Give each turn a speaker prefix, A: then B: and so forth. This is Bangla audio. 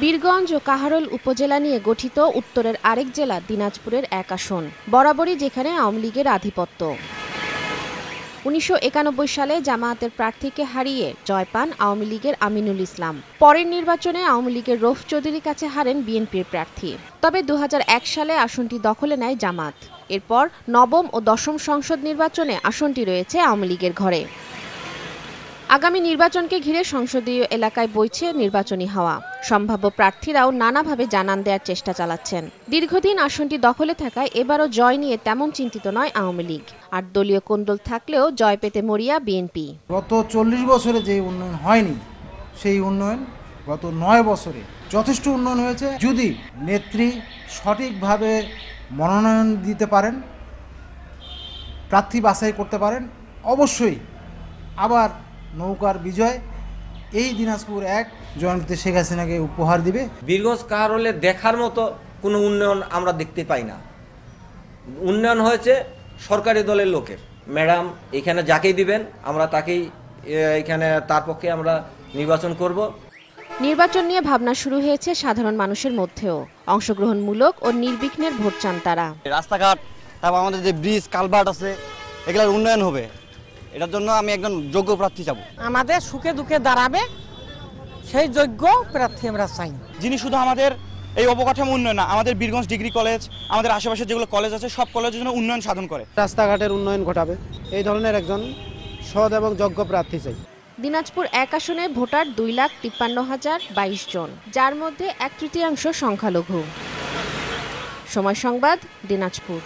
A: বীরগঞ্জ ও কাহারোল উপজেলা নিয়ে গঠিত উত্তরের আরেক জেলা দিনাজপুরের এক আসন বরাবরই যেখানে আওয়ামী লীগের আধিপত্য উনিশশো সালে জামায়াতের প্রার্থীকে হারিয়ে জয় পান আওয়ামী লীগের আমিনুল ইসলাম পরের নির্বাচনে আওয়ামী লীগের রফ চৌধুরীর কাছে হারেন বিএনপির প্রার্থী তবে দু সালে আসনটি দখলে নেয় জামাত এরপর নবম ও দশম সংসদ নির্বাচনে আসনটি রয়েছে আওয়ামী লীগের ঘরে আগামী নির্বাচনকে ঘিরে সংসদীয় এলাকায় বইছে নির্বাচনী হাওয়া সম্ভাব্য প্রার্থীরাও নানাভাবে জানান দেওয়ার চেষ্টা চালাচ্ছেন দীর্ঘদিন আসনটি দখলে থাকায় এবারও জয় নিয়ে তেমন চিন্তিত নয় আওয়ামী লীগ আর দলীয় কোন্দল থাকলেও জয় পেতে মরিয়া বিএনপি
B: গত চল্লিশ বছরে যে উন্নয়ন হয়নি সেই উন্নয়ন গত নয় বছরে যথেষ্ট উন্নয়ন হয়েছে যদি নেত্রী সঠিকভাবে মনোনয়ন দিতে পারেন প্রার্থী বাছাই করতে পারেন অবশ্যই আবার নৌকার বিজয় এই দিনাজপুর এক জয়ন্তী শেখ হাসিনাকে উপহার দিবে
C: বীরগঞ্জ হলে দেখার মতো কোনো উন্নয়ন আমরা দেখতে পাই না উন্নয়ন হয়েছে সরকারি দলের লোকের ম্যাডাম এখানে যাকেই দিবেন আমরা তাকেই এখানে তার পক্ষে আমরা নির্বাচন করব
A: নির্বাচন নিয়ে ভাবনা শুরু হয়েছে সাধারণ মানুষের মধ্যেও অংশগ্রহণমূলক ও নির্বিঘ্নের ভোট চান তারা
C: রাস্তাঘাট তারপর আমাদের যে ব্রিজ কালভার্ট আছে এগুলোর উন্নয়ন হবে এটার জন্য আমি একজন যোগ্য প্রার্থী যাব আমাদের সুখে দুঃখে দাঁড়াবে সেই যোগ্য প্রার্থী আমরা চাই যিনি শুধু আমাদের এই অবকাঠামো উন্নয়ন না আমাদের বীরগঞ্জ ডিগ্রি কলেজ আমাদের আশেপাশে যেগুলো কলেজ আছে সব কলেজের জন্য উন্নয়ন সাধন করে
B: রাস্তাঘাটের উন্নয়ন ঘটাবে এই
A: ধরনের
C: একজন সৎ এবং যোগ্য প্রার্থী চাই
A: দিনাজপুর এক আসনে ভোটার দুই লাখ তিপ্পান্ন হাজার বাইশ জন যার মধ্যে এক তৃতীয়াংশ সংখ্যালঘু সময় সংবাদ দিনাজপুর